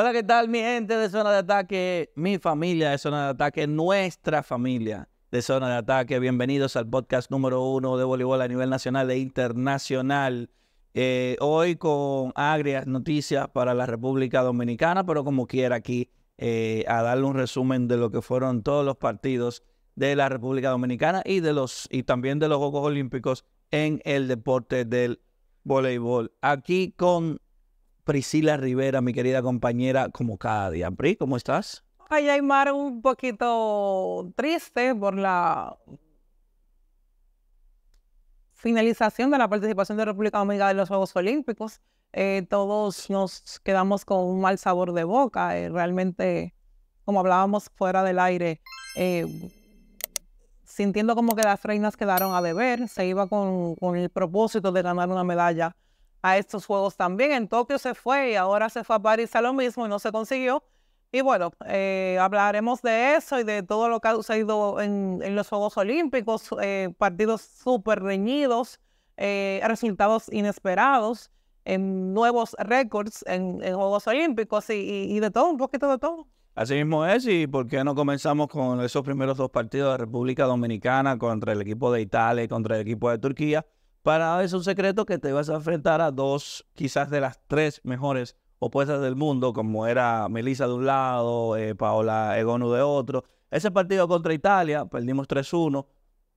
Hola, ¿qué tal mi gente de Zona de Ataque? Mi familia de Zona de Ataque, nuestra familia de Zona de Ataque. Bienvenidos al podcast número uno de voleibol a nivel nacional e internacional. Eh, hoy con agrias noticias para la República Dominicana, pero como quiera aquí eh, a darle un resumen de lo que fueron todos los partidos de la República Dominicana y, de los, y también de los Juegos Olímpicos en el deporte del voleibol. Aquí con Priscila Rivera, mi querida compañera, como cada día. Pri, ¿cómo estás? Ay, Aymar, un poquito triste por la finalización de la participación de República Dominicana en los Juegos Olímpicos. Eh, todos nos quedamos con un mal sabor de boca. Eh, realmente, como hablábamos fuera del aire, eh, sintiendo como que las reinas quedaron a deber, se iba con el propósito de ganar una medalla a estos Juegos también. En Tokio se fue y ahora se fue a París a lo mismo y no se consiguió. Y bueno, eh, hablaremos de eso y de todo lo que ha sucedido en, los Juegos Olímpicos, eh, partidos súper reñidos, eh, resultados inesperados, nuevos récords en, Juegos Olímpicos y de todo, un poquito de todo. Así mismo es, y ¿por qué no comenzamos con esos primeros dos partidos de República Dominicana contra el equipo de Italia y contra el equipo de Turquía? Para eso es un secreto que te vas a enfrentar a dos, quizás de las tres mejores opuestas del mundo, como era Melissa de un lado, eh, Paola Egonu de otro. Ese partido contra Italia, perdimos 3-1,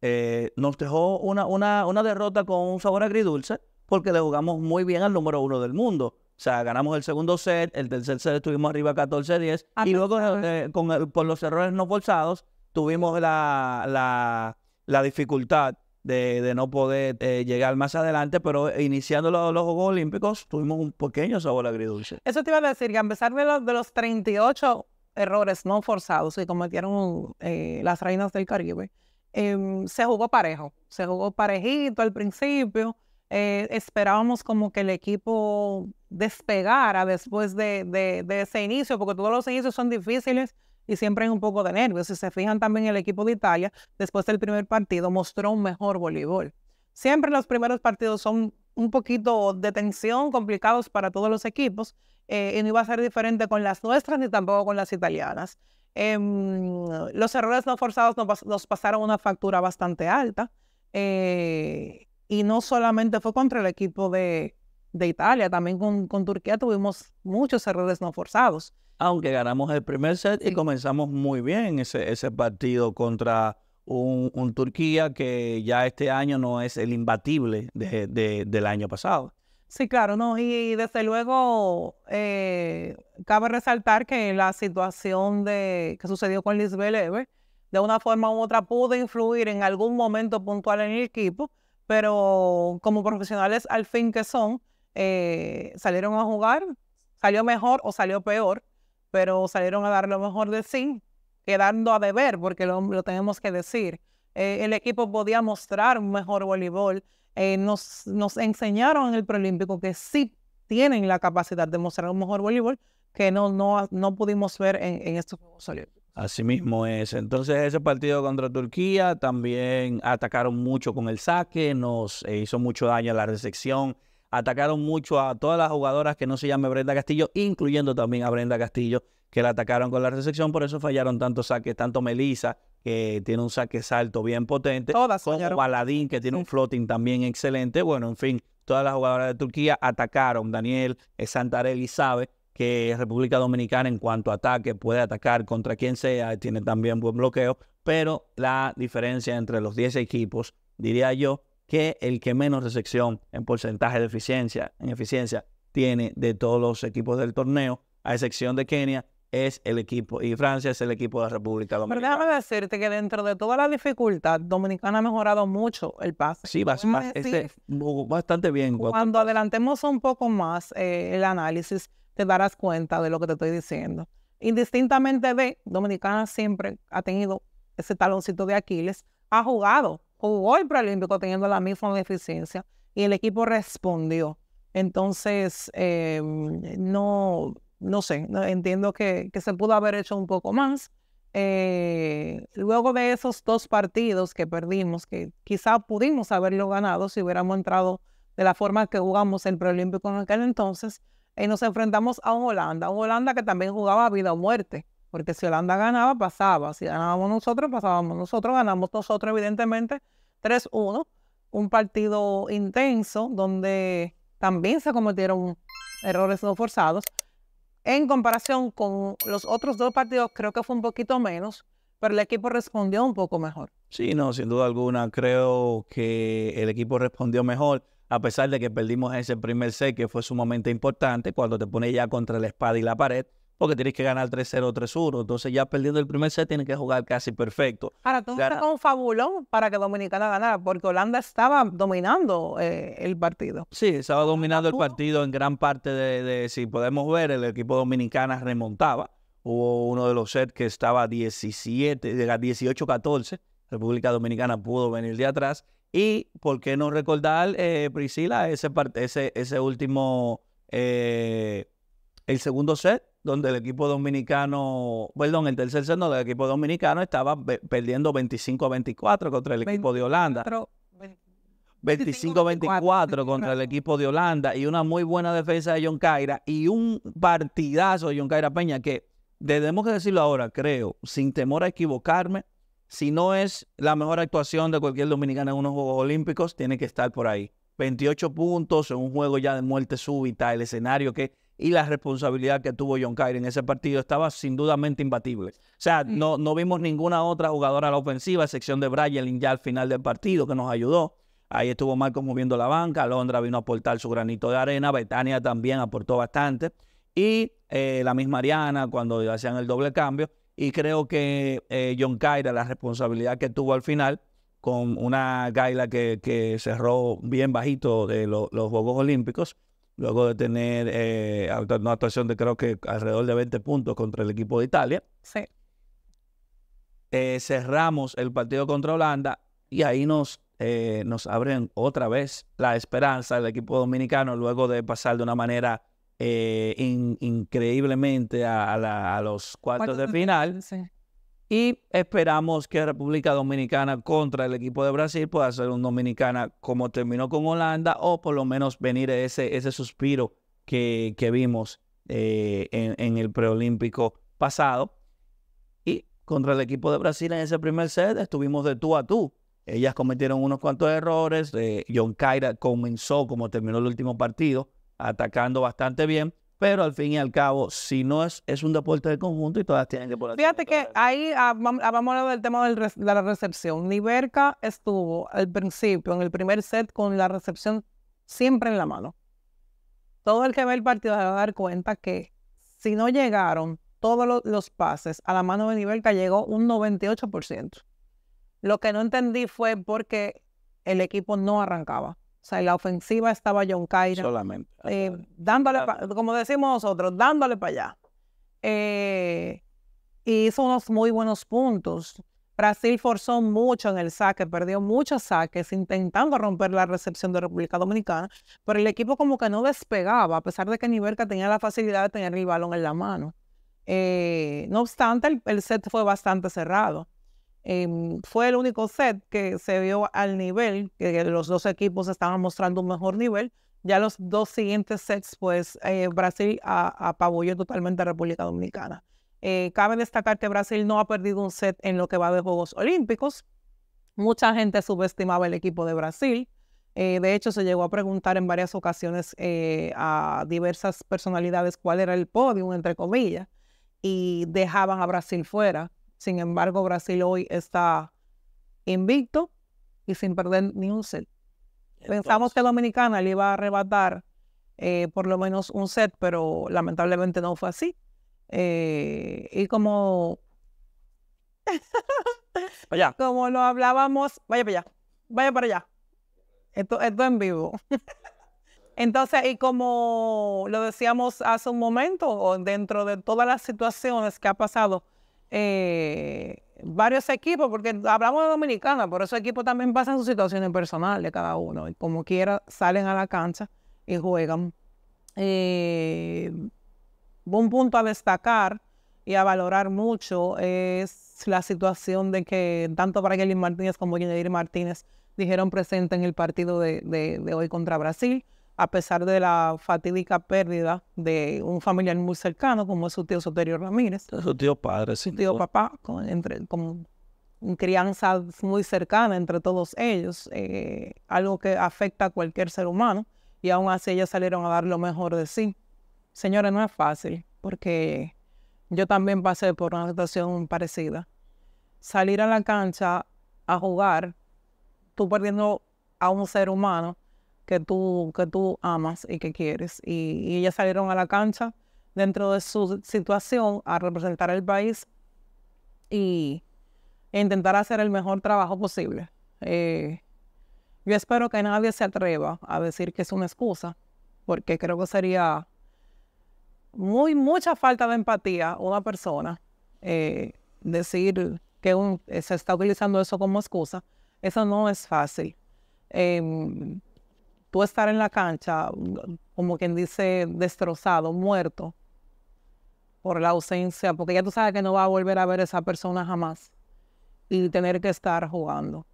eh, nos dejó una, una, una derrota con un sabor agridulce, porque le jugamos muy bien al número uno del mundo. O sea, ganamos el segundo set, el tercer set estuvimos arriba 14-10 y luego eh, con por los errores no forzados tuvimos la, la, la dificultad de, no poder eh, llegar más adelante, pero iniciando los, Juegos Olímpicos tuvimos un pequeño sabor agridulce. Eso te iba a decir, que a pesar de los, de los 38 errores no forzados que cometieron eh, las reinas del Caribe, em, se jugó parejo, se jugó parejito al principio. Eh, esperábamos como que el equipo despegara después de, ese inicio, porque todos los inicios son difíciles y siempre hay un poco de nervios. Si se fijan también el equipo de Italia, después del primer partido mostró un mejor voleibol. Siempre los primeros partidos son un poquito de tensión, complicados para todos los equipos, eh, y no iba a ser diferente con las nuestras ni tampoco con las italianas. Em, los errores no forzados nos, pasaron una factura bastante alta. Eh, y no solamente fue contra el equipo de, de Italia, también con, Turquía tuvimos muchos errores no forzados. Aunque ganamos el primer set y comenzamos muy bien ese, ese partido contra un, Turquía que ya este año no es el imbatible del año pasado. Sí, claro, no, y desde luego eh, cabe resaltar que la situación de, que sucedió con Lisbeth Ever, de una forma u otra pudo influir en algún momento puntual en el equipo, pero como profesionales al fin que son, eh, salieron a jugar, salió mejor o salió peor, pero salieron a dar lo mejor de sí, quedando a deber, porque lo, tenemos que decir. Eh, el equipo podía mostrar un mejor voleibol. Eh, nos, nos enseñaron en el preolímpico que sí tienen la capacidad de mostrar un mejor voleibol que no, no, pudimos ver en, en estos Juegos Olímpicos. Así mismo es. Entonces ese partido contra Turquía también atacaron mucho con el saque, nos hizo mucho daño a la recepción atacaron mucho a todas las jugadoras que no se llame Brenda Castillo, incluyendo también a Brenda Castillo, que la atacaron con la recepción, por eso fallaron tantos saques, tanto Melissa, que tiene un saque salto bien potente, todas como Baladín, que tiene un floating también excelente, bueno, en fin, todas las jugadoras de Turquía atacaron, Daniel Santarelli sabe que República Dominicana en cuanto a ataque puede atacar contra quien sea, tiene también buen bloqueo, pero la diferencia entre los 10 equipos, diría yo, que el que menos recepción en porcentaje de eficiencia, en eficiencia tiene de todos los equipos del torneo, a excepción de Kenia, es el equipo, y Francia es el equipo de la República Dominicana. Pero déjame decirte que dentro de toda la dificultad, Dominicana ha mejorado mucho el pase. Sí, este, bastante bien. Cuando adelantemos un poco más eh, el análisis, te darás cuenta de lo que te estoy diciendo. Indistintamente ve, Dominicana siempre ha tenido ese taloncito de Aquiles, ha jugado jugó el preolímpico teniendo la misma deficiencia y el equipo respondió. Entonces, em, no, no sé, entiendo que, se pudo haber hecho un poco más. Eh, luego de esos dos partidos que perdimos, que quizá pudimos haberlo ganado si hubiéramos entrado de la forma que jugamos el preolímpico en aquel entonces, y eh, nos enfrentamos a un Holanda, un Holanda que también jugaba vida o muerte. Porque si Holanda ganaba, pasaba. Si ganábamos nosotros, pasábamos nosotros. Ganamos nosotros, evidentemente, 3-1. Un partido intenso donde también se cometieron errores no forzados. En comparación con los otros dos partidos, creo que fue un poquito menos, pero el equipo respondió un poco mejor. Sí, no, sin duda alguna. Creo que el equipo respondió mejor, a pesar de que perdimos ese primer set, que fue sumamente importante, cuando te pones ya contra la espada y la pared porque tienes que ganar 3-0, 3-1. Entonces ya perdiendo el primer set tienes que jugar casi perfecto. Ahora, tú un fabulón para que Dominicana ganara, porque Holanda estaba dominando eh, el partido. Sí, estaba dominando el partido en gran parte de, si podemos ver, el equipo dominicana remontaba. Hubo uno de los sets que estaba 17, 18-14. República Dominicana pudo venir de atrás. Y, ¿por qué no recordar, eh, Priscila, ese, ese, ese último, eh, el segundo set, donde el equipo dominicano, perdón, el tercer seno del equipo dominicano estaba perdiendo 25 a 24 contra el equipo de Holanda. 25 24 contra el equipo de Holanda y una muy buena defensa de John Caira y un partidazo de John Caira Peña que debemos decirlo ahora, creo, sin temor a equivocarme, si no es la mejor actuación de cualquier dominicano en unos Juegos Olímpicos, tiene que estar por ahí. 28 puntos en un juego ya de muerte súbita, el escenario que y la responsabilidad que tuvo John Kyrie en ese partido estaba sin dudamente imbatible. O sea, mm. no, vimos ninguna otra jugadora a la ofensiva, excepción de Brian ya al final del partido que nos ayudó. Ahí estuvo Marcos moviendo la banca, Londra vino a aportar su granito de arena, Betania también aportó bastante, y eh, la misma Ariana cuando hacían el doble cambio, y creo que eh, John Kyrie, la responsabilidad que tuvo al final, con una gaila que, cerró bien bajito de los Juegos Olímpicos, luego de tener eh, una actuación de creo que alrededor de 20 puntos contra el equipo de Italia. Sí. Eh, cerramos el partido contra Holanda y ahí nos, eh, nos abren otra vez la esperanza del equipo dominicano luego de pasar de una manera increíblemente a, los cuartos, de final. Sí. Y esperamos que República Dominicana contra el equipo de Brasil pueda ser un Dominicana como terminó con Holanda o por lo menos venir ese, ese suspiro que, vimos eh, en, el preolímpico pasado. Y contra el equipo de Brasil en ese primer set estuvimos de tú a tú. Ellas cometieron unos cuantos errores. Eh, John Kaira comenzó como terminó el último partido, atacando bastante bien. Pero al fin y al cabo, si no es, es un deporte de conjunto y todas tienen que poner. Fíjate que ahí ah, ah, vamos a hablar del tema de la recepción. Niverka estuvo al principio, en el primer set, con la recepción siempre en la mano. Todo el que ve el partido se va a dar cuenta que si no llegaron todos los, pases a la mano de Niverka, llegó un 98%. Lo que no entendí fue porque el equipo no arrancaba. O sea, en la ofensiva estaba John Cairo. Solamente. Eh, dándole, como decimos nosotros, dándole para allá. Eh, hizo unos muy buenos puntos. Brasil forzó mucho en el saque, perdió muchos saques intentando romper la recepción de República Dominicana, pero el equipo como que no despegaba, a pesar de que Niverka tenía la facilidad de tener el balón en la mano. Eh, no obstante, el, set fue bastante cerrado. Em, fue el único set que se vio al nivel, que los dos equipos estaban mostrando un mejor nivel. Ya los dos siguientes sets, pues eh, Brasil apabulló totalmente a República Dominicana. Eh, cabe destacar que Brasil no ha perdido un set en lo que va de Juegos Olímpicos. Mucha gente subestimaba el equipo de Brasil. Eh, de hecho, se llegó a preguntar en varias ocasiones eh, a diversas personalidades cuál era el podio, entre comillas, y dejaban a Brasil fuera. Sin embargo, Brasil hoy está invicto y sin perder ni un set. Pensamos que Dominicana le iba a arrebatar eh, por lo menos un set, pero lamentablemente no fue así. Eh, y como... como lo hablábamos, vaya para allá, vaya para allá. Esto, esto en vivo. Entonces, y como lo decíamos hace un momento, dentro de todas las situaciones que ha pasado, eh, varios equipos, porque hablamos de Dominicana, pero esos equipos también pasan sus situaciones personales de cada uno, y como quiera salen a la cancha y juegan. Eh, un punto a destacar y a valorar mucho es la situación de que tanto Braguelín Martínez como Yenedir Martínez dijeron presente en el partido de hoy contra Brasil a pesar de la fatídica pérdida de un familiar muy cercano, como es su tío Soterio Ramírez. Su tío padre, sí. Su tío papá, con, entre, crianza muy cercana entre todos ellos, eh, algo que afecta a cualquier ser humano, y aún así ellas salieron a dar lo mejor de sí. Señores, no es fácil, porque yo también pasé por una situación parecida. Salir a la cancha a jugar, tú perdiendo a un ser humano, que tú, que tú amas y que quieres. Y, y ellas salieron a la cancha dentro de su situación a representar el país y e intentar hacer el mejor trabajo posible. Eh, yo espero que nadie se atreva a decir que es una excusa, porque creo que sería muy mucha falta de empatía una persona eh, decir que se está utilizando eso como excusa. Eso no es fácil. Em, tú estar en la cancha, como quien dice, destrozado, muerto por la ausencia, porque ya tú sabes que no va a volver a ver a esa persona jamás y tener que estar jugando.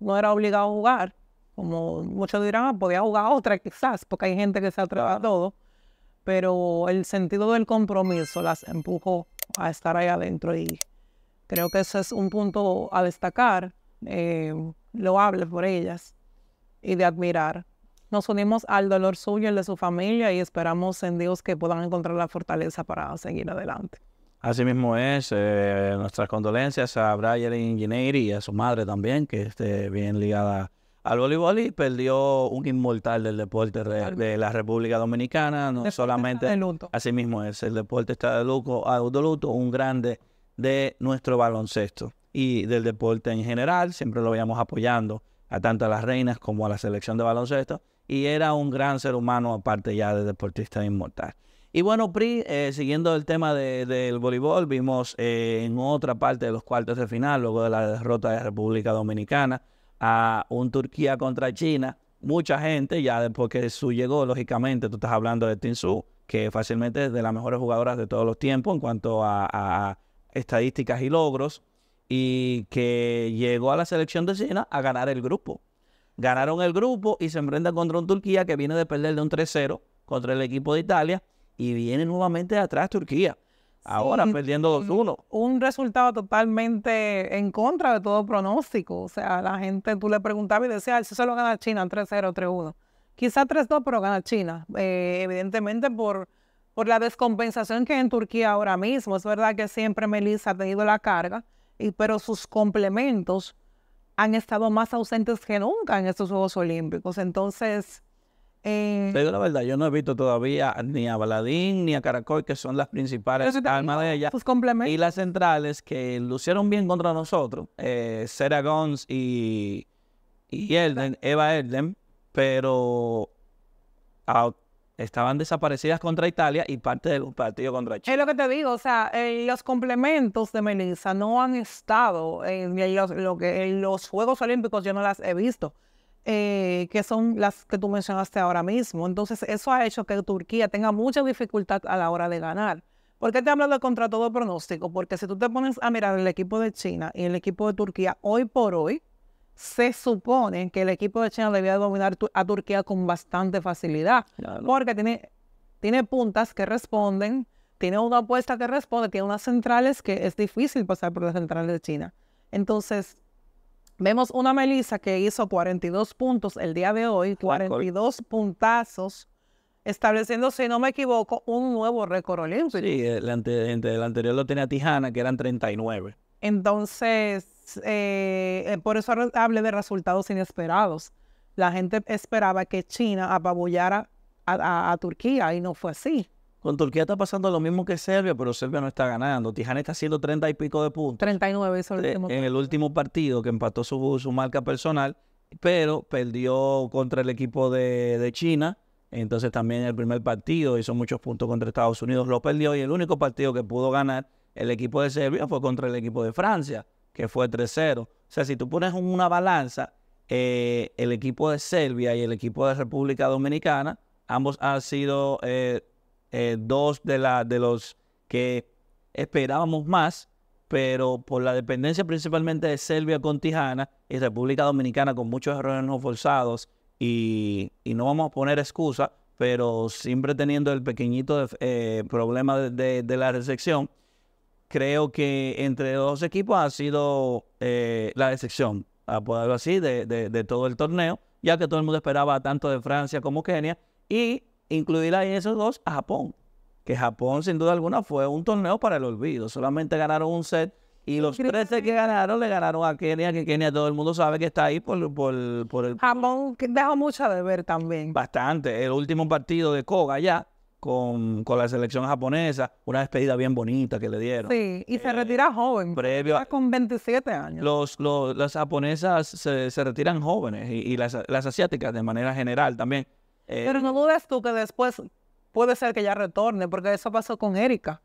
No era obligado a jugar, como muchos dirán, ah, podía jugar otra quizás, porque hay gente que se atreve a todo, pero el sentido del compromiso las empujó a estar ahí adentro y creo que ese es un punto a destacar, eh, lo hables por ellas y de admirar. Nos unimos al dolor suyo y el de su familia y esperamos en Dios que puedan encontrar la fortaleza para seguir adelante. Asimismo es, eh, nuestras condolencias a Brian Ingenieri y a su madre también, que esté bien ligada al voleibol y perdió un inmortal del deporte de, la República Dominicana, no solamente así es, el deporte está de luto, ah, de luto, un grande de nuestro baloncesto y del deporte en general, siempre lo veíamos apoyando a tanto a las reinas como a la selección de baloncesto y era un gran ser humano, aparte ya de deportista inmortal. Y bueno, Pri, eh, siguiendo el tema del voleibol, vimos eh, en otra parte de los cuartos de final, luego de la derrota de República Dominicana, a un Turquía contra China. Mucha gente, ya después que su llegó, lógicamente, tú estás hablando de Tin Su, que fácilmente es de las mejores jugadoras de todos los tiempos en cuanto a estadísticas y logros, y que llegó a la selección de China a ganar el grupo. Ganaron el grupo y se enfrentan contra un Turquía que viene de perder de un 3-0 contra el equipo de Italia y viene nuevamente atrás Turquía. Ahora perdiendo 2-1. Mm, un resultado totalmente en contra de todo pronóstico. O sea, la gente, tú le preguntabas y decías, ah, si solo gana China, 3-0, 3-1. Quizás 3-2, pero gana China. Eh, evidentemente por, por la descompensación que hay en Turquía ahora mismo. Es verdad que siempre Melissa ha tenido la carga, y, pero sus complementos han estado más ausentes que nunca en estos Juegos Olímpicos. Entonces... Eh, Te digo la verdad, yo no he visto todavía ni a Baladín ni a Caracol, que son las principales almas de ella. Pues, y las centrales que lucieron bien contra nosotros, eh, Sarah Gons y, y Eva Elden, pero ah, estaban desaparecidas contra Italia y parte del partido contra Chile. Es lo que te digo, o sea, eh, los complementos de Melissa no han estado en, los, Juegos Olímpicos, yo no las he visto, eh, que son las que tú mencionaste ahora mismo. Entonces, eso ha hecho que Turquía tenga mucha dificultad a la hora de ganar. ¿Por qué te hablo de contra todo pronóstico? Porque si tú te pones a mirar el equipo de China y el equipo de Turquía hoy por hoy, se supone que el equipo de China debía dominar a Turquía con bastante facilidad, porque tiene, tiene puntas que responden, tiene una apuesta que responde, tiene unas centrales que es difícil pasar por las centrales de China. Entonces, vemos una Melissa que hizo 42 puntos el día de hoy, 42 puntazos, estableciendo, si no me equivoco, un nuevo récord olímpico. Sí, el anterior lo tenía Tijana, que eran 39. Entonces, eh, eh, por eso hablé de resultados inesperados. La gente esperaba que China apabullara a, Turquía y no fue así. Con Turquía está pasando lo mismo que Serbia, pero Serbia no está ganando. Tijana está haciendo 30 y pico de puntos. 39 eh, En el último partido que empató su, marca personal, pero perdió contra el equipo de, de China. Entonces también el primer partido hizo muchos puntos contra Estados Unidos, lo perdió y el único partido que pudo ganar el equipo de Serbia fue contra el equipo de Francia que fue 3-0. O sea, si tú pones una balanza, eh, el equipo de Serbia y el equipo de República Dominicana, ambos han sido eh, eh, dos de, de los que esperábamos más, pero por la dependencia principalmente de Serbia con Tijana y República Dominicana con muchos errores no forzados, y, no vamos a poner excusa, pero siempre teniendo el pequeñito problema de la recepción, creo que entre dos equipos ha sido eh, la decepción, a ah, poderlo así, de, todo el torneo, ya que todo el mundo esperaba tanto de Francia como Kenia, y incluir ahí esos dos a Japón, que Japón sin duda alguna fue un torneo para el olvido, solamente ganaron un set. Y los 13 que ganaron le ganaron a Kenia, que Kenia todo el mundo sabe que está ahí por, por, por el... Japón dejó mucho de ver también. Bastante. El último partido de Koga ya con, con, la selección japonesa, una despedida bien bonita que le dieron. Sí, y se eh, retira joven. Previo con 27 años. Los, las japonesas se, se, retiran jóvenes y, las, asiáticas de manera general también. Eh, Pero no dudes tú que después puede ser que ya retorne, porque eso pasó con Erika,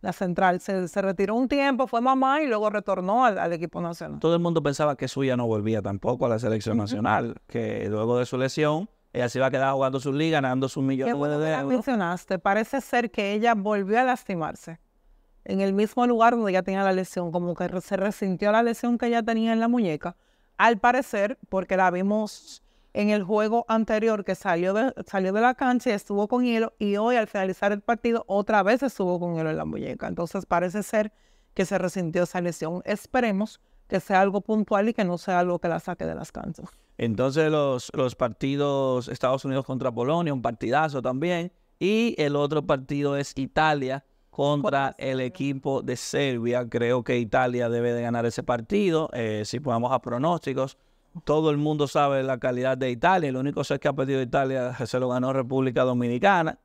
la central. Se, retiró un tiempo, fue mamá y luego retornó al, al equipo nacional. Todo el mundo pensaba que suya no volvía tampoco a la selección nacional, que luego de su lesión ella se va a quedar jugando sus Liga, ganando sus millones bueno de euros. mencionaste, parece ser que ella volvió a lastimarse en el mismo lugar donde ella tenía la lesión, como que se resintió la lesión que ella tenía en la muñeca. Al parecer, porque la vimos en el juego anterior que salió de, salió de la cancha y estuvo con hielo, y hoy al finalizar el partido otra vez estuvo con hielo en la muñeca. Entonces parece ser que se resintió esa lesión. Esperemos que sea algo puntual y que no sea algo que la saque de las canchas. Entonces los, partidos Estados Unidos contra Polonia, un partidazo también, y el otro partido es Italia contra el equipo de Serbia. Creo que Italia debe de ganar ese partido, eh, si ponemos a pronósticos. Todo el mundo sabe la calidad de Italia, lo único que ha perdido Italia se lo ganó República Dominicana.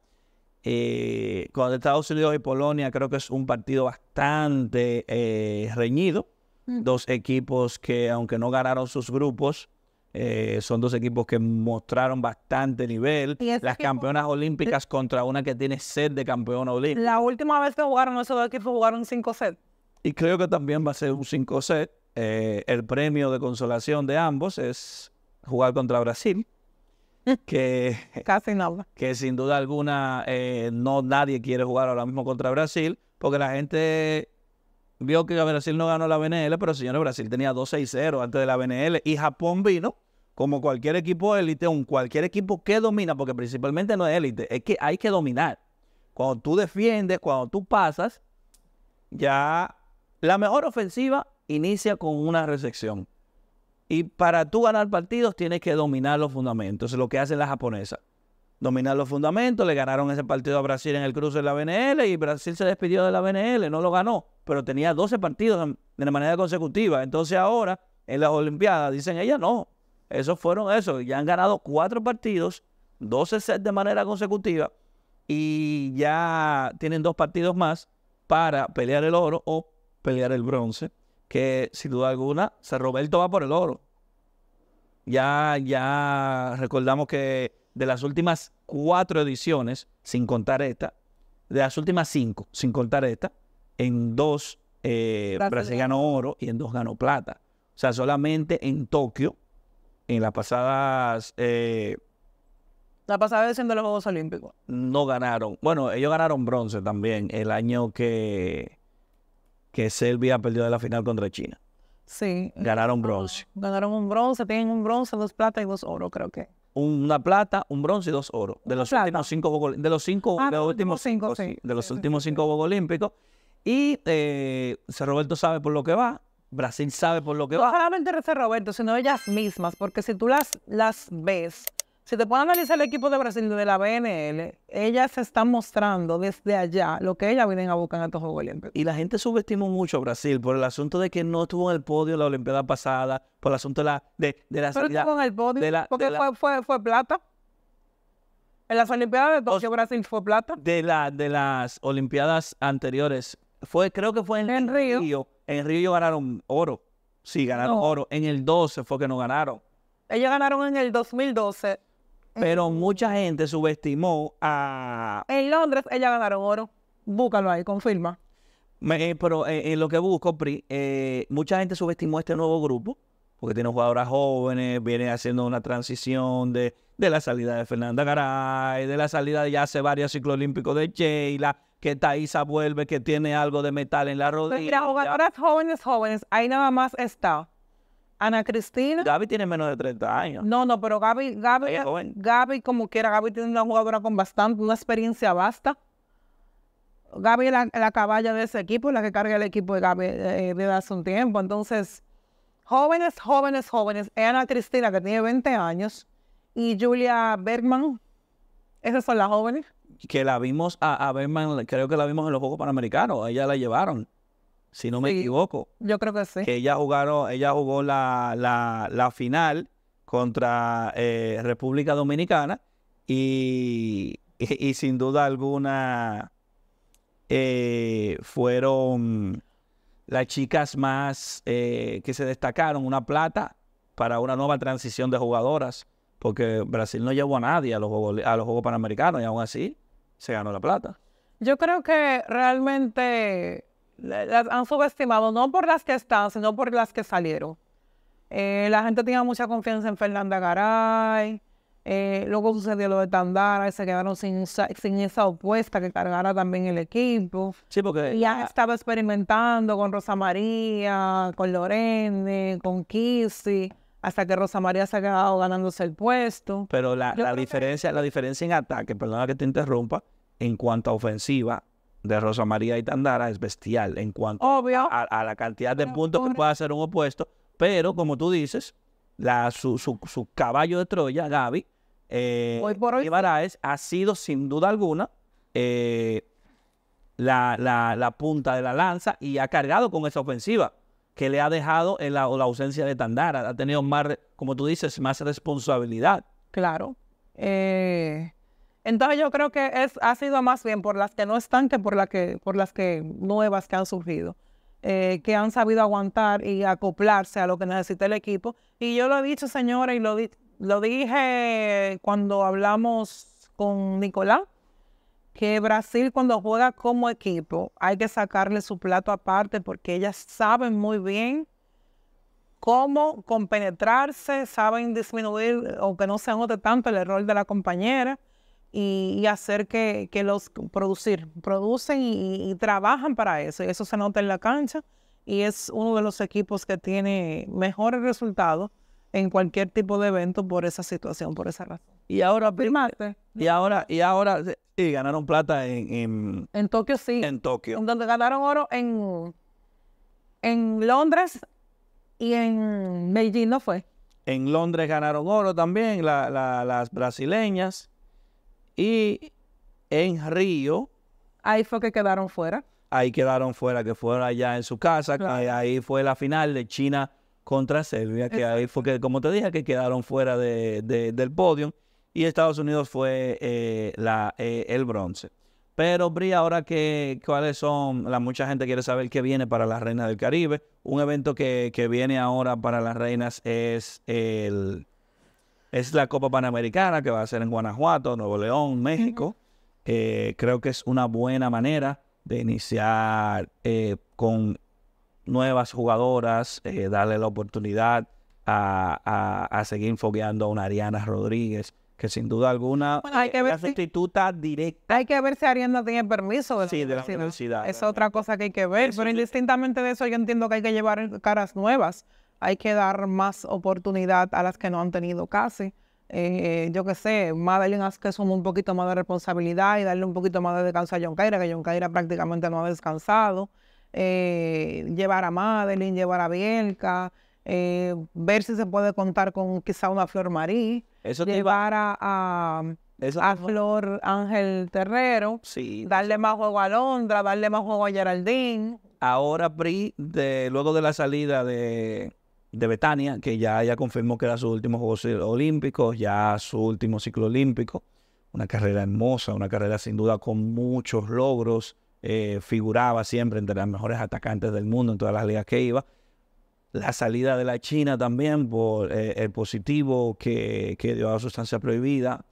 Eh, con Estados Unidos y Polonia creo que es un partido bastante eh, reñido. Mm. dos equipos que aunque no ganaron sus grupos, eh, son dos equipos que mostraron bastante nivel. Las campeonas olímpicas contra una que tiene sed de campeona olímpica. La última vez que jugaron esos dos equipos jugaron cinco set Y creo que también va a ser un 5 set. Eh, el premio de consolación de ambos es jugar contra Brasil. Mm. Que, Casi nada. que sin duda alguna eh, no nadie quiere jugar ahora mismo contra Brasil, porque la gente vio que Brasil no ganó la BNL, pero señores, Brasil tenía 2-6-0 antes de la BNL y Japón vino como cualquier equipo élite, un cualquier equipo que domina, porque principalmente no es élite, es que hay que dominar. Cuando tú defiendes, cuando tú pasas, ya la mejor ofensiva inicia con una recepción. Y para tú ganar partidos tienes que dominar los fundamentos, es lo que hace las japonesa dominar los fundamentos, le ganaron ese partido a Brasil en el cruce de la BNL y Brasil se despidió de la BNL, no lo ganó, pero tenía 12 partidos de manera consecutiva. Entonces ahora en las Olimpiadas dicen ella no, esos fueron esos, ya han ganado cuatro partidos, 12 sets de manera consecutiva y ya tienen dos partidos más para pelear el oro o pelear el bronce, que sin duda alguna se Roberto va por el oro. Ya, ya recordamos que de las últimas cuatro ediciones, sin contar esta, de las últimas cinco, sin contar esta, en dos eh, Brasil ganó oro y en dos ganó plata. O sea, solamente en Tokio, en las pasadas... Eh, la pasada vez los Juegos Olímpicos. No ganaron. Bueno, ellos ganaron bronce también el año que, que Serbia perdió de la final contra China. Sí. Ganaron ah, bronce. Ganaron un bronce, tienen un bronce, dos plata y dos oro, creo que una plata, un bronce y dos oros. De los últimos cinco Juegos de los cinco, ah, últimos cinco, de los últimos cinco Olímpicos. Y eh, Roberto sabe por lo que va, Brasil sabe por lo que va. No solamente Roberto, sino ellas mismas, porque si tú las, las ves, si te puedes analizar el equipo de Brasil de la BNL, ellas se están mostrando desde allá lo que ellas vienen a buscar en estos Juegos Olímpicos. Y la gente subestimó mucho a Brasil por el asunto de que no estuvo en el podio la Olimpiada pasada, por el asunto de la, de, la Pero estuvo en el podio porque fue, plata. En las Olimpiadas de Tokio, Brasil fue plata. De, la, de las Olimpiadas anteriores, fue, creo que fue en, Río. En Río ganaron oro. Sí, ganaron oro. En el 12 fue que no ganaron. Ellos ganaron en el 2012 pero mucha gente subestimó a. En Londres, ella ganaron oro. Búscalo ahí, confirma. Eh, pero en eh, eh, lo que busco, Pri, mucha gente subestimó este nuevo grupo, porque tiene jugadoras jóvenes, viene haciendo una transición de, de la salida de Fernanda Garay, de la salida de ya hace varios ciclos olímpicos de Sheila, que Thaisa vuelve, que tiene algo de metal en la pues rodilla. Pero mira, jugadoras jóvenes, jóvenes, ahí nada más está Ana Cristina. Gaby tiene menos de 30 años. No, no, pero Gaby, Gaby, Gaby, como quiera, Gaby tiene una jugadora con bastante, una experiencia vasta. Gaby es la, caballa de ese equipo, la que carga el equipo de Gaby eh, desde hace un tiempo. Entonces, jóvenes, jóvenes, jóvenes. Ana Cristina, que tiene 20 años, y Julia Bergman. Esas son las jóvenes. Que la vimos a, a Bergman, creo que la vimos en los Juegos Panamericanos. A ella la llevaron si no me equivoco. Yo creo que sí. ella, jugaron, ella jugó la, final contra eh, República Dominicana y, sin duda alguna eh, fueron las chicas más eh, que se destacaron, una plata para una nueva transición de jugadoras, porque Brasil no llevó a nadie a los a los juegos Panamericanos y aún así se ganó la plata. Yo creo que realmente las han subestimado, no por las que están, sino por las que salieron. Eh, la gente tenía mucha confianza en Fernanda Garay, eh, luego sucedió lo de Tandara y se quedaron sin, sin esa opuesta que cargara también el equipo. Sí, porque... Ya estaba experimentando con Rosa María, con Lorene, con Kissy, hasta que Rosa María se ha quedado ganándose el puesto. Pero la, diferencia, la diferencia en ataque, perdona que te interrumpa, en cuanto a ofensiva, de Rosa María y Tandara es bestial en cuanto A, la cantidad de puntos que puede hacer un opuesto. Pero como tú dices, la, su, caballo de Troya, Gaby, eh, hoy ha sido sin duda alguna eh, la, punta de la lanza y ha cargado con esa ofensiva que le ha dejado en la, ausencia de Tandara. Ha tenido más, como tú dices, más responsabilidad. Claro. Eh, entonces yo creo que es, ha sido más bien por las que no están que por, la que, por las que nuevas que han surgido, eh, que han sabido aguantar y acoplarse a lo que necesita el equipo. Y yo lo he dicho, señora, y lo, lo dije cuando hablamos con Nicolás, que Brasil cuando juega como equipo hay que sacarle su plato aparte porque ellas saben muy bien cómo compenetrarse, saben disminuir o que no se note tanto el error de la compañera y, hacer que, los producir, producen y, trabajan para eso. eso se nota en la cancha y es uno de los equipos que tiene mejores resultados en cualquier tipo de evento por esa situación, por esa razón. Y ahora, primate. Y ahora, y ahora, y ganaron plata en, en, Tokio, sí. En Tokio. donde ganaron oro en, en Londres y en Beijing, ¿no fue? En Londres ganaron oro también las brasileñas. Y en Río. Ahí fue que quedaron fuera. Ahí quedaron fuera, que fueron allá en su casa. Ahí, fue la final de China contra Serbia, que ahí fue que, como te dije, que quedaron fuera del podio. Y Estados Unidos fue eh, la, eh, el bronce. Pero, Bri, ahora que cuáles son, la mucha gente quiere saber qué viene para las reinas del Caribe. Un evento que viene ahora para las reinas es el, es la Copa Panamericana que va a ser en Guanajuato, Nuevo León, México. creo que es una buena manera de iniciar eh, con nuevas jugadoras, eh, darle la oportunidad a, seguir fogueando a una Ariana Rodríguez, que sin duda alguna eh, es hay que ver la sustituta directa. Hay que ver si Ariana tiene permiso de la, sí, De la universidad. Es otra cosa que hay que ver, pero indistintamente de eso yo entiendo que hay que llevar caras nuevas hay que dar más oportunidad a las que no han tenido casi. Eh, yo qué sé, Madeline hace que son un poquito más de responsabilidad y darle un poquito más de descanso a John Caira, que John Caira prácticamente no ha descansado. Eh, llevar a Madeline, llevar a Bielka, eh, ver si se puede contar con quizá una Flor Marí, llevar a, Flor Ángel Terrero, darle más juego a Londra, darle más juego a Geraldine. Ahora, Pri, luego de la salida de, de Betania, que ya, ya confirmó que era sus últimos Juegos Olímpicos, ya su último ciclo olímpico. Una carrera hermosa, una carrera sin duda con muchos logros. Eh, figuraba siempre entre las mejores atacantes del mundo en todas las ligas que iba. La salida de la China también por eh, el positivo que, dio a sustancia prohibida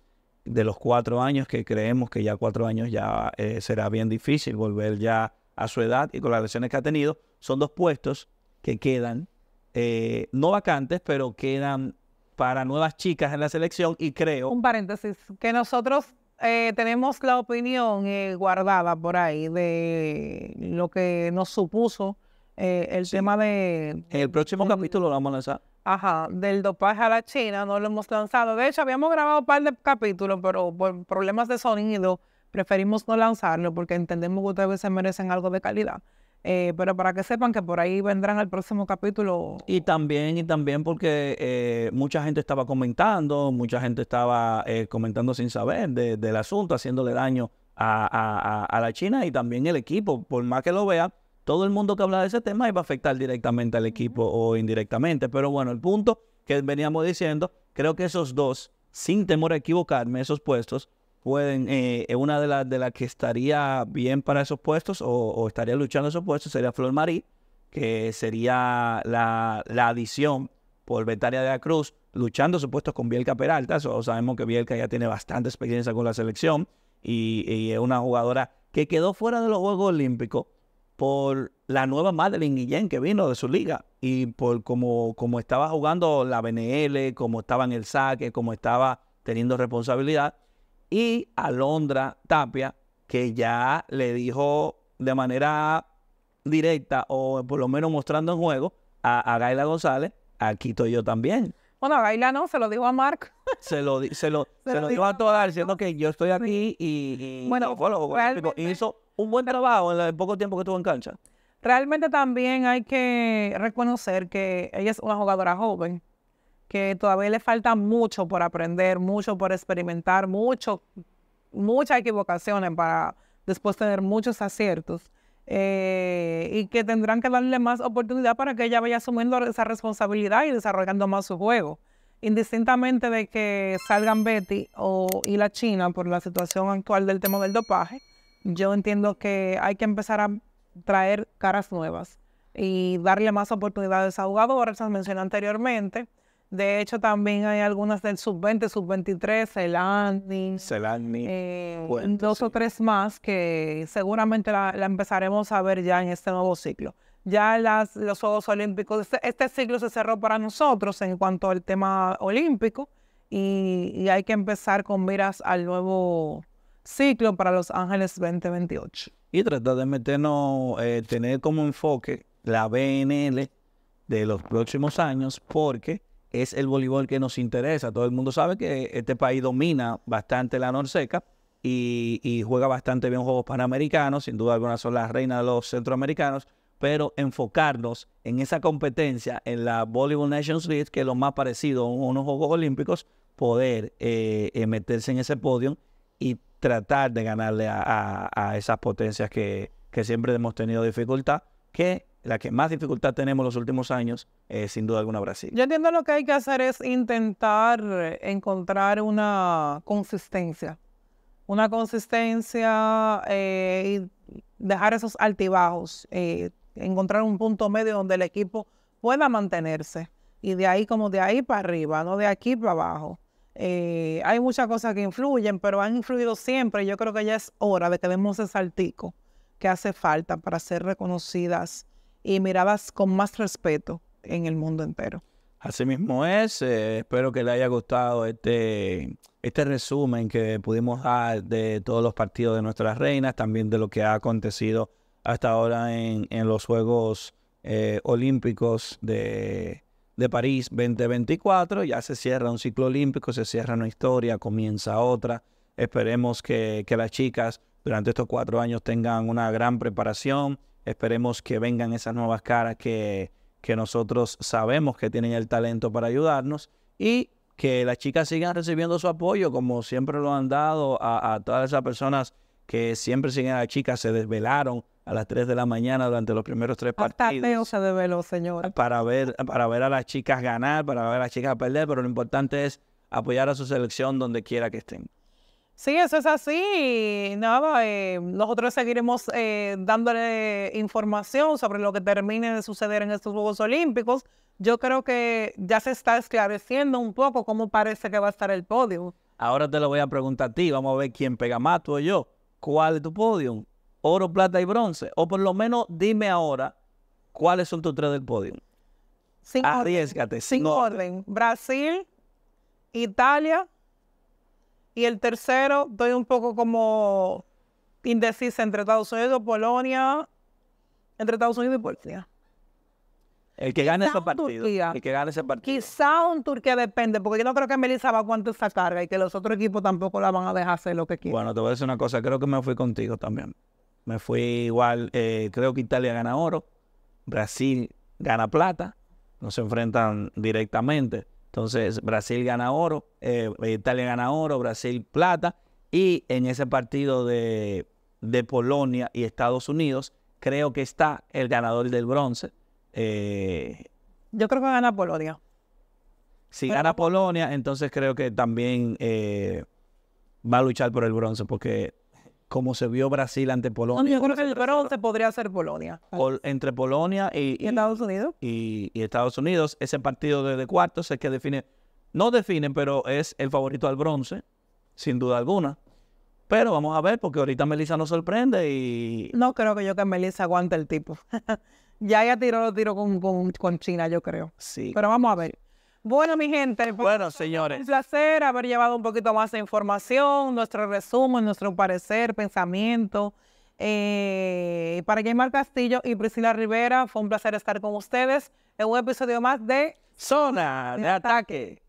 de los cuatro años, que creemos que ya cuatro años ya eh, será bien difícil volver ya a su edad y con las lesiones que ha tenido, son dos puestos que quedan eh, no vacantes, pero quedan para nuevas chicas en la selección y creo... Un paréntesis, que nosotros eh, tenemos la opinión eh, guardada por ahí de lo que nos supuso el tema de... En el próximo capítulo lo vamos a lanzar. Ajá, del dopaje a la China, no lo hemos lanzado. De hecho, habíamos grabado un par de capítulos, pero por problemas de sonido preferimos no lanzarlo porque entendemos que ustedes se merecen algo de calidad. Eh, pero para que sepan que por ahí vendrán al próximo capítulo. Y también, y también porque eh, mucha gente estaba comentando, mucha gente estaba eh, comentando sin saber de, del asunto, haciéndole daño a, la China y también el equipo. Por más que lo vea, todo el mundo que habla de ese tema iba a afectar directamente al equipo o indirectamente. Pero bueno, el punto que veníamos diciendo, creo que esos dos, sin temor a equivocarme, esos puestos, pueden, eh, una de las de las que estaría bien para esos puestos o, estaría luchando esos puestos sería Flor Marí, que sería la, la adición por Betaria de la Cruz, luchando esos puestos con Bielka Peralta. sabemos que Bielka ya tiene bastante experiencia con la selección y, es una jugadora que quedó fuera de los Juegos Olímpicos por la nueva Madeline Guillén que vino de su liga y por como, como estaba jugando la BNL, como estaba en el saque, como estaba teniendo responsabilidad y Alondra Tapia, que ya le dijo de manera directa o por lo menos mostrando en juego a, Gaila González, aquí estoy yo también. Bueno, a Gaila no, se lo dijo a Marco. Se lo, se lo, se lo dijo a toda diciendo que yo estoy aquí y, bueno, hizo un buen trabajo en el poco tiempo que estuvo en cancha. Realmente también hay que reconocer que ella es una jugadora joven que todavía le falta mucho por aprender, mucho por experimentar, mucho, muchas equivocaciones para después tener muchos aciertos. Eh, y que tendrán que darle más oportunidad para que ella vaya asumiendo esa responsabilidad y desarrollando más su juego. Indistintamente de que salgan Betty o, y la China por la situación actual del tema del dopaje, yo entiendo que hay que empezar a traer caras nuevas y darle más oportunidades a jugadores, las mencioné anteriormente. De hecho, también hay algunas del sub-20, sub-23, Celani. Celani. dos o tres más que seguramente la, empezaremos a ver ya en este nuevo ciclo. Ya las, los Juegos Olímpicos, este, este ciclo se cerró para nosotros en cuanto al tema olímpico y, hay que empezar con miras al nuevo ciclo para Los Ángeles 2028. Y tratar de meternos, eh, tener como enfoque la BNL de los próximos años porque es el voleibol que nos interesa. Todo el mundo sabe que este país domina bastante la Norseca y, juega bastante bien Juegos Panamericanos, sin duda alguna son las reinas de los centroamericanos, pero enfocarnos en esa competencia, en la Volleyball Nations League, que es lo más parecido a unos Juegos Olímpicos, poder eh, eh, meterse en ese podio y tratar de ganarle a, esas potencias que, que siempre hemos tenido dificultad, que la que más dificultad tenemos los últimos años, es eh, sin duda alguna Brasil. Yo entiendo lo que hay que hacer es intentar encontrar una consistencia, una consistencia eh, y dejar esos altibajos, eh, encontrar un punto medio donde el equipo pueda mantenerse y de ahí como de ahí para arriba, no de aquí para abajo. hay muchas cosas que influyen, pero han influido siempre. Yo creo que ya es hora de que demos ese saltico que hace falta para ser reconocidas y mirabas con más respeto en el mundo entero. Así mismo es, eh, espero que le haya gustado este, este resumen que pudimos dar de todos los partidos de nuestras reinas, también de lo que ha acontecido hasta ahora en, los Juegos eh, Olímpicos de, París 2024. Ya se cierra un ciclo olímpico, se cierra una historia, comienza otra. Esperemos que, que las chicas durante estos cuatro años tengan una gran preparación Esperemos que vengan esas nuevas caras que, que nosotros sabemos que tienen el talento para ayudarnos y que las chicas sigan recibiendo su apoyo, como siempre lo han dado a, todas esas personas que siempre siguen a las chicas, se desvelaron a las 3 de la mañana durante los primeros tres Hasta partidos. se desveló, Para ver, para ver a las chicas ganar, para ver a las chicas perder, pero lo importante es apoyar a su selección donde quiera que estén. Sí, eso es así. Nada, eh, nosotros seguiremos eh, dándole información sobre lo que termine de suceder en estos Juegos Olímpicos. Yo creo que ya se está esclareciendo un poco cómo parece que va a estar el podio. Ahora te lo voy a preguntar a ti. Vamos a ver quién pega más, tú o yo. ¿Cuál es tu podio? ¿Oro, plata y bronce? O por lo menos dime ahora cuáles son tus tres del podio. Sin Arriesgate. Sin, orden. Brasil, Italia y el tercero, estoy un poco como indecisa entre Estados Unidos, Polonia, entre Estados Unidos y Polonia. El que gane ese partido. el que gane ese partido. Quizá un Turquía depende, porque yo no creo que Melissa va a aguantar esa carga y que los otros equipos tampoco la van a dejar hacer lo que quieran. Bueno, te voy a decir una cosa, creo que me fui contigo también. Me fui igual, eh, creo que Italia gana oro, Brasil gana plata, no se enfrentan directamente. Entonces, Brasil gana oro, eh, Italia gana oro, Brasil plata. Y en ese partido de, de, Polonia y Estados Unidos, creo que está el ganador del bronce. Eh, Yo creo que gana Polonia. Si gana Polonia, entonces creo que también eh, va a luchar por el bronce, porque como se vio Brasil ante Polonia. yo creo que el bronce podría ser Polonia. entre Polonia y, Estados Unidos. Y, Estados Unidos, ese partido de, cuartos es que define, no define, pero es el favorito al bronce, sin duda alguna. Pero vamos a ver, porque ahorita Melissa nos sorprende y... No creo que yo que Melissa aguante el tipo. ya ya tiró lo tiro con, con, con China, yo creo. Sí. Pero vamos a ver. Bueno, mi gente. Pues, bueno, señores. Un placer haber llevado un poquito más de información, nuestro resumen, nuestro parecer, pensamiento. Eh, para Jaymar Castillo y Priscila Rivera, fue un placer estar con ustedes en un episodio más de Zona de, ataque.